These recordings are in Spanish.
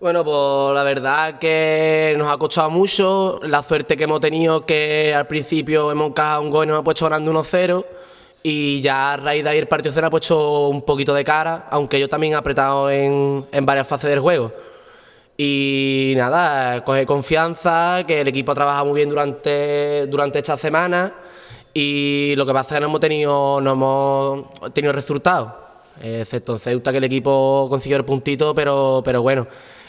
Bueno, pues la verdad que nos ha costado mucho. La suerte que hemos tenido que al principio hemos encajado un gol y nos ha puesto ganando 1-0. Y ya a raíz de ahí el partido se nos ha puesto un poquito de cara, aunque yo también he apretado en, en varias fases del juego. Y nada, coge confianza, que el equipo ha trabajado muy bien durante, durante esta semana. Y lo que pasa es que no hemos tenido, no hemos tenido resultados. Excepto en Ceuta, que el equipo consiguió el puntito, pero, pero bueno.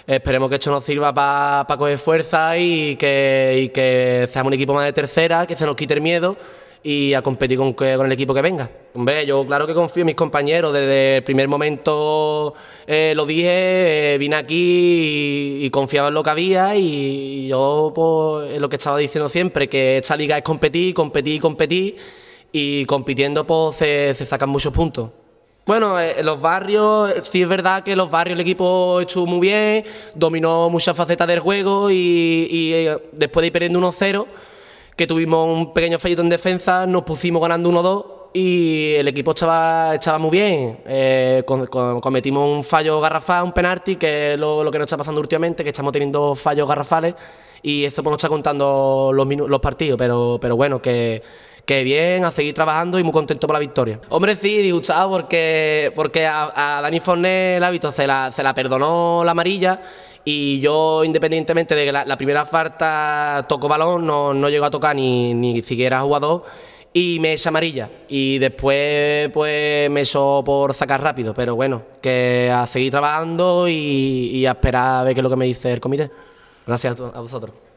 Esperemos que esto nos sirva para coger fuerza y que, seamos un equipo más de tercera, que se nos quite el miedo y a competir con, el equipo que venga. Hombre, yo claro que confío en mis compañeros, desde el primer momento eh, lo dije, eh, vine aquí y, confiaba en lo que había y, yo pues, lo que estaba diciendo siempre, que esta liga es competir, competir, competir y compitiendo pues se sacan muchos puntos. Bueno, eh, los barrios, sí es verdad que los barrios el equipo estuvo muy bien, dominó muchas facetas del juego y, eh, después de ir perdiendo 1-0, que tuvimos un pequeño fallito en defensa, nos pusimos ganando 1-2 y el equipo estaba, muy bien. Eh, cometimos un fallo garrafal, un penalti, que es lo, que nos está pasando últimamente, que estamos teniendo fallos garrafales y eso pues, nos está contando los, los partidos, pero, pero bueno, que que bien, a seguir trabajando y muy contento por la victoria. Hombre, sí, disgustado porque, porque a, Dani Forné el hábito se la, se la perdonó la amarilla y yo independientemente de que la, primera falta tocó balón, no, no llegó a tocar ni, ni siquiera jugador y me es amarilla y después pues me hizo por sacar rápido, pero bueno, que a seguir trabajando y, y a esperar a ver qué es lo que me dice el comité. Gracias a, a vosotros.